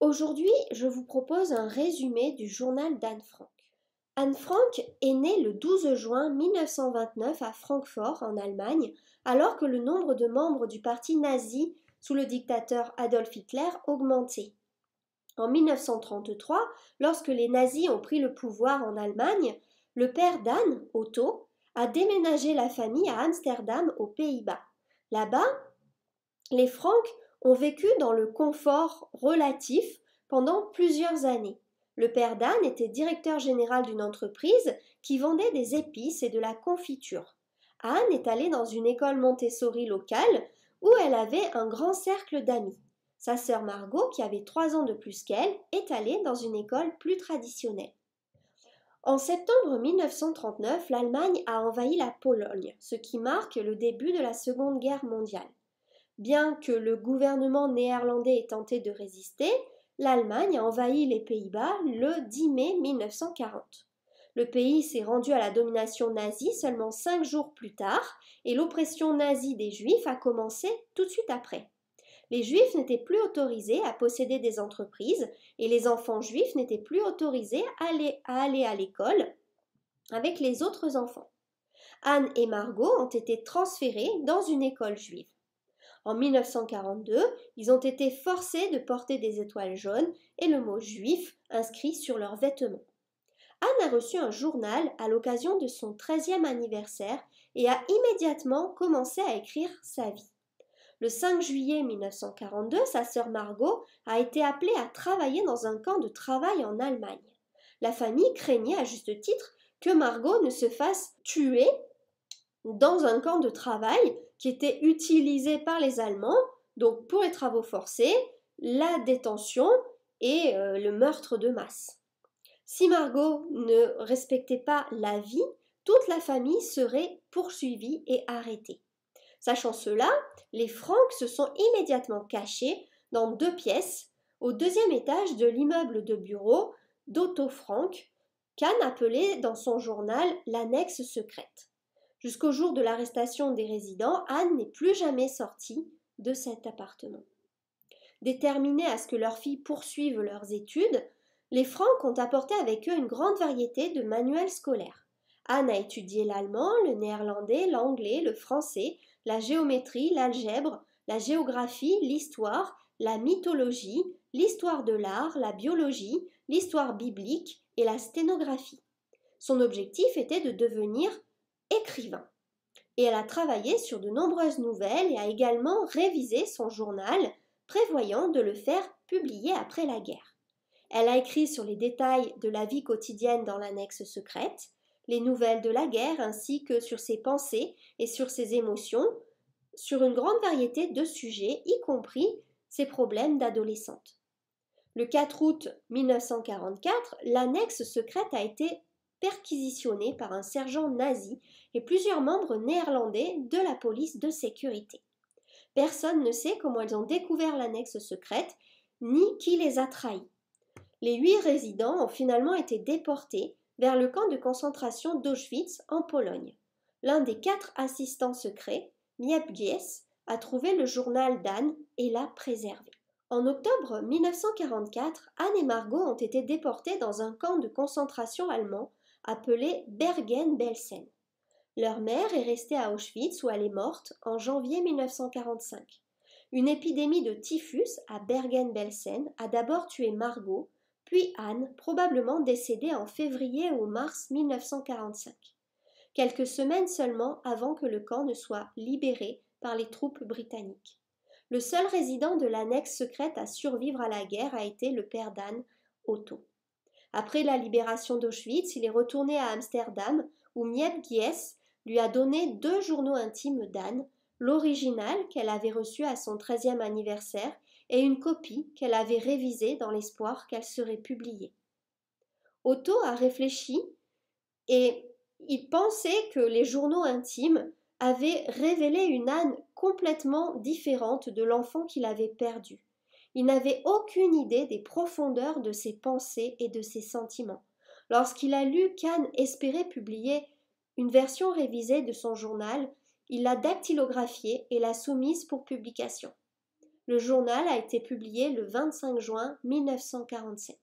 Aujourd'hui, je vous propose un résumé du journal d'Anne Frank. Anne Frank est née le 12 juin 1929 à Francfort, en Allemagne, alors que le nombre de membres du parti nazi sous le dictateur Adolf Hitler augmentait. En 1933, lorsque les nazis ont pris le pouvoir en Allemagne, le père d'Anne, Otto, a déménagé la famille à Amsterdam aux Pays-Bas. Là-bas, les Francs ont vécu dans le confort relatif pendant plusieurs années. Le père d'Anne était directeur général d'une entreprise qui vendait des épices et de la confiture. Anne est allée dans une école Montessori locale où elle avait un grand cercle d'amis. Sa sœur Margot, qui avait trois ans de plus qu'elle, est allée dans une école plus traditionnelle. En septembre 1939, l'Allemagne a envahi la Pologne, ce qui marque le début de la Seconde Guerre mondiale. Bien que le gouvernement néerlandais ait tenté de résister, l'Allemagne a envahi les Pays-Bas le 10 mai 1940. Le pays s'est rendu à la domination nazie seulement cinq jours plus tard et l'oppression nazie des Juifs a commencé tout de suite après. Les Juifs n'étaient plus autorisés à posséder des entreprises et les enfants juifs n'étaient plus autorisés à aller à, aller à l'école avec les autres enfants. Anne et Margot ont été transférées dans une école juive. En 1942, ils ont été forcés de porter des étoiles jaunes et le mot juif inscrit sur leurs vêtements. Anne a reçu un journal à l'occasion de son 13e anniversaire et a immédiatement commencé à écrire sa vie. Le 5 juillet 1942, sa sœur Margot a été appelée à travailler dans un camp de travail en Allemagne. La famille craignait à juste titre que Margot ne se fasse tuer dans un camp de travail qui était utilisé par les Allemands, donc pour les travaux forcés, la détention et euh, le meurtre de masse. Si Margot ne respectait pas la vie, toute la famille serait poursuivie et arrêtée. Sachant cela, les Francs se sont immédiatement cachés dans deux pièces au deuxième étage de l'immeuble de bureau d'Otto Frank, qu'Anne appelait dans son journal l'annexe secrète. Jusqu'au jour de l'arrestation des résidents, Anne n'est plus jamais sortie de cet appartement. Déterminés à ce que leurs filles poursuivent leurs études, les Francs ont apporté avec eux une grande variété de manuels scolaires. Anne a étudié l'allemand, le néerlandais, l'anglais, le français, la géométrie, l'algèbre, la géographie, l'histoire, la mythologie, l'histoire de l'art, la biologie, l'histoire biblique et la sténographie. Son objectif était de devenir écrivain. Et elle a travaillé sur de nombreuses nouvelles et a également révisé son journal, prévoyant de le faire publier après la guerre. Elle a écrit sur les détails de la vie quotidienne dans l'annexe secrète, les nouvelles de la guerre ainsi que sur ses pensées et sur ses émotions, sur une grande variété de sujets, y compris ses problèmes d'adolescente. Le 4 août 1944, l'annexe secrète a été perquisitionnés par un sergent nazi et plusieurs membres néerlandais de la police de sécurité. Personne ne sait comment ils ont découvert l'annexe secrète, ni qui les a trahis. Les huit résidents ont finalement été déportés vers le camp de concentration d'Auschwitz en Pologne. L'un des quatre assistants secrets, Miep Gies, a trouvé le journal d'Anne et l'a préservé. En octobre 1944, Anne et Margot ont été déportées dans un camp de concentration allemand appelée Bergen-Belsen. Leur mère est restée à Auschwitz où elle est morte en janvier 1945. Une épidémie de typhus à Bergen-Belsen a d'abord tué Margot, puis Anne, probablement décédée en février ou mars 1945. Quelques semaines seulement avant que le camp ne soit libéré par les troupes britanniques. Le seul résident de l'annexe secrète à survivre à la guerre a été le père d'Anne, Otto. Après la libération d'Auschwitz, il est retourné à Amsterdam où Miep Gies lui a donné deux journaux intimes d'Anne, l'original qu'elle avait reçu à son 13e anniversaire et une copie qu'elle avait révisée dans l'espoir qu'elle serait publiée. Otto a réfléchi et il pensait que les journaux intimes avaient révélé une Anne complètement différente de l'enfant qu'il avait perdu. Il n'avait aucune idée des profondeurs de ses pensées et de ses sentiments. Lorsqu'il a lu qu'Anne espérait publier une version révisée de son journal, il l'a dactylographiée et l'a soumise pour publication. Le journal a été publié le 25 juin 1947.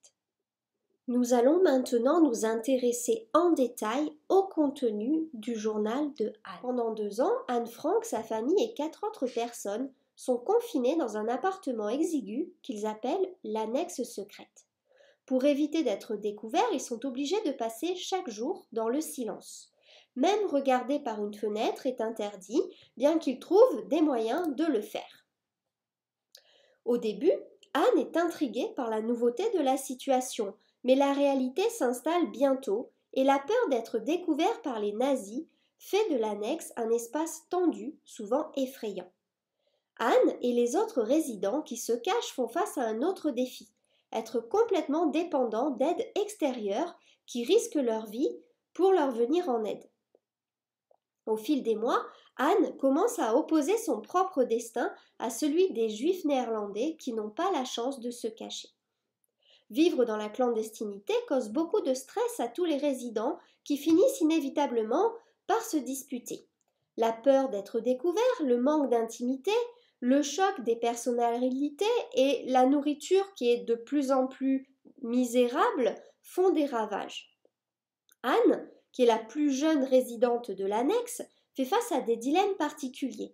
Nous allons maintenant nous intéresser en détail au contenu du journal de Anne. Pendant deux ans, Anne Frank, sa famille et quatre autres personnes sont confinés dans un appartement exigu qu'ils appellent l'annexe secrète. Pour éviter d'être découverts, ils sont obligés de passer chaque jour dans le silence. Même regarder par une fenêtre est interdit, bien qu'ils trouvent des moyens de le faire. Au début, Anne est intriguée par la nouveauté de la situation, mais la réalité s'installe bientôt et la peur d'être découvert par les nazis fait de l'annexe un espace tendu, souvent effrayant. Anne et les autres résidents qui se cachent font face à un autre défi être complètement dépendants d'aides extérieures qui risquent leur vie pour leur venir en aide. Au fil des mois, Anne commence à opposer son propre destin à celui des juifs néerlandais qui n'ont pas la chance de se cacher. Vivre dans la clandestinité cause beaucoup de stress à tous les résidents qui finissent inévitablement par se disputer. La peur d'être découvert, le manque d'intimité, le choc des personnalités et la nourriture qui est de plus en plus misérable font des ravages. Anne, qui est la plus jeune résidente de l'annexe, fait face à des dilemmes particuliers.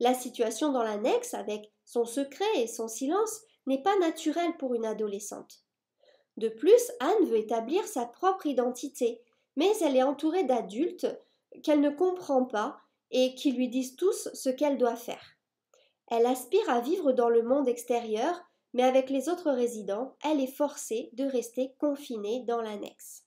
La situation dans l'annexe, avec son secret et son silence, n'est pas naturelle pour une adolescente. De plus, Anne veut établir sa propre identité, mais elle est entourée d'adultes qu'elle ne comprend pas et qui lui disent tous ce qu'elle doit faire. Elle aspire à vivre dans le monde extérieur, mais avec les autres résidents, elle est forcée de rester confinée dans l'annexe.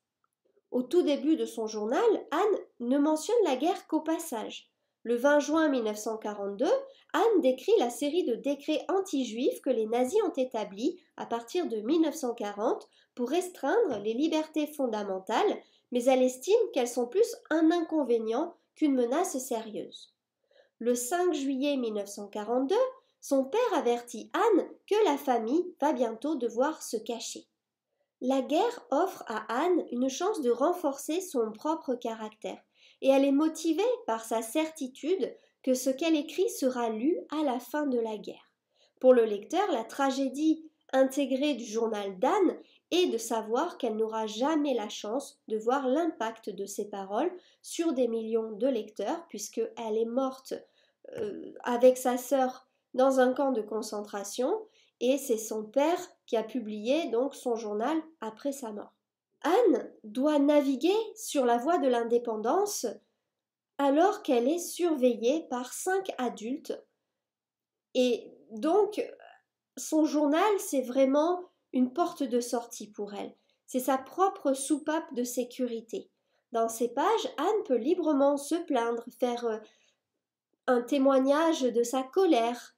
Au tout début de son journal, Anne ne mentionne la guerre qu'au passage. Le 20 juin 1942, Anne décrit la série de décrets anti-juifs que les nazis ont établis à partir de 1940 pour restreindre les libertés fondamentales, mais elle estime qu'elles sont plus un inconvénient qu'une menace sérieuse. Le 5 juillet 1942, son père avertit Anne que la famille va bientôt devoir se cacher. La guerre offre à Anne une chance de renforcer son propre caractère, et elle est motivée par sa certitude que ce qu'elle écrit sera lu à la fin de la guerre. Pour le lecteur, la tragédie intégrée du journal d'Anne et de savoir qu'elle n'aura jamais la chance de voir l'impact de ses paroles sur des millions de lecteurs, puisqu'elle est morte euh, avec sa sœur dans un camp de concentration, et c'est son père qui a publié donc son journal après sa mort. Anne doit naviguer sur la voie de l'indépendance alors qu'elle est surveillée par cinq adultes. Et donc, son journal, c'est vraiment une porte de sortie pour elle. C'est sa propre soupape de sécurité. Dans ces pages, Anne peut librement se plaindre, faire euh, un témoignage de sa colère,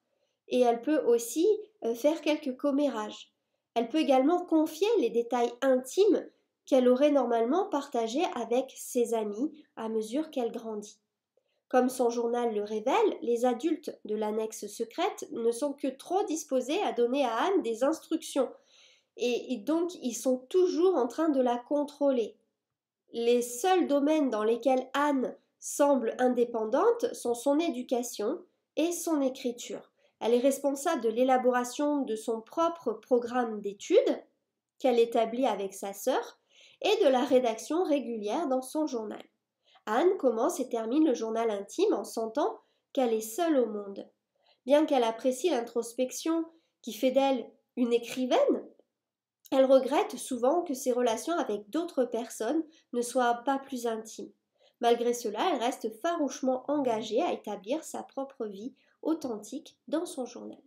et elle peut aussi euh, faire quelques commérages. Elle peut également confier les détails intimes qu'elle aurait normalement partagés avec ses amis à mesure qu'elle grandit. Comme son journal le révèle, les adultes de l'annexe secrète ne sont que trop disposés à donner à Anne des instructions et, donc ils sont toujours en train de la contrôler. Les seuls domaines dans lesquels Anne semble indépendante sont son éducation et son écriture. Elle est responsable de l'élaboration de son propre programme d'études qu'elle établit avec sa sœur et de la rédaction régulière dans son journal. Anne commence et termine le journal intime en sentant qu'elle est seule au monde. Bien qu'elle apprécie l'introspection qui fait d'elle une écrivaine, elle regrette souvent que ses relations avec d'autres personnes ne soient pas plus intimes. Malgré cela, elle reste farouchement engagée à établir sa propre vie authentique dans son journal.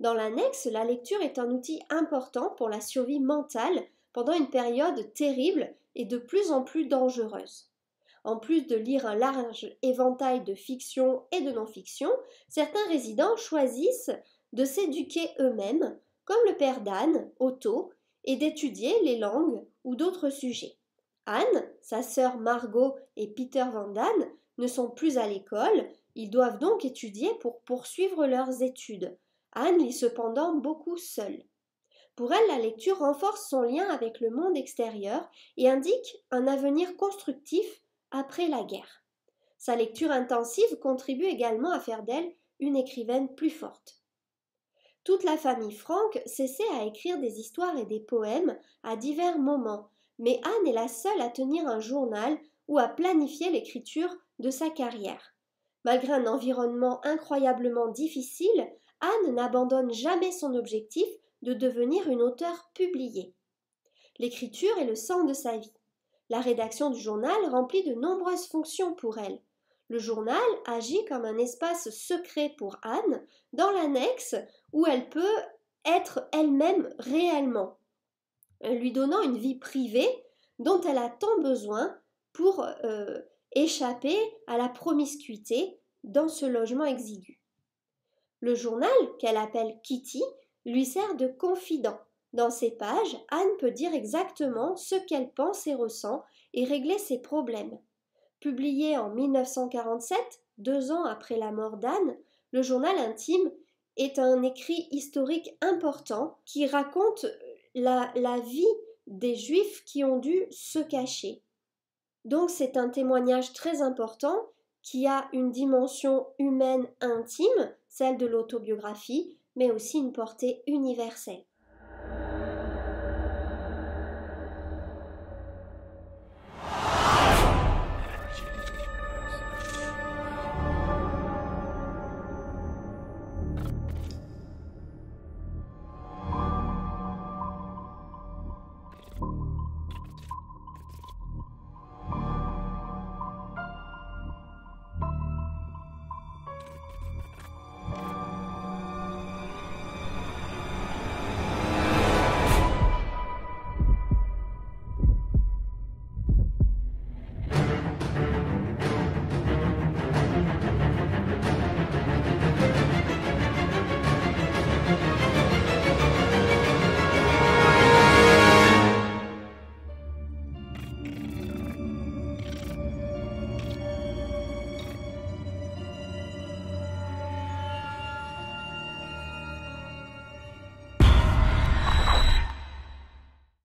Dans l'annexe, la lecture est un outil important pour la survie mentale pendant une période terrible et de plus en plus dangereuse. En plus de lire un large éventail de fiction et de non-fiction, certains résidents choisissent de s'éduquer eux-mêmes comme le père d'Anne, Otto, et d'étudier les langues ou d'autres sujets. Anne, sa sœur Margot et Peter Van Damme ne sont plus à l'école, ils doivent donc étudier pour poursuivre leurs études. Anne lit cependant beaucoup seule. Pour elle, la lecture renforce son lien avec le monde extérieur et indique un avenir constructif après la guerre. Sa lecture intensive contribue également à faire d'elle une écrivaine plus forte. Toute la famille Franck cessait à écrire des histoires et des poèmes à divers moments, mais Anne est la seule à tenir un journal ou à planifier l'écriture de sa carrière. Malgré un environnement incroyablement difficile, Anne n'abandonne jamais son objectif de devenir une auteure publiée. L'écriture est le sang de sa vie. La rédaction du journal remplit de nombreuses fonctions pour elle. Le journal agit comme un espace secret pour Anne dans l'annexe où elle peut être elle-même réellement, euh, lui donnant une vie privée dont elle a tant besoin pour euh, échapper à la promiscuité dans ce logement exigu. Le journal, qu'elle appelle Kitty, lui sert de confident. Dans ses pages, Anne peut dire exactement ce qu'elle pense et ressent et régler ses problèmes. Publié en 1947, deux ans après la mort d'Anne, le journal intime est un écrit historique important qui raconte euh, la, vie des Juifs qui ont dû se cacher. Donc c'est un témoignage très important qui a une dimension humaine intime, celle de l'autobiographie, mais aussi une portée universelle.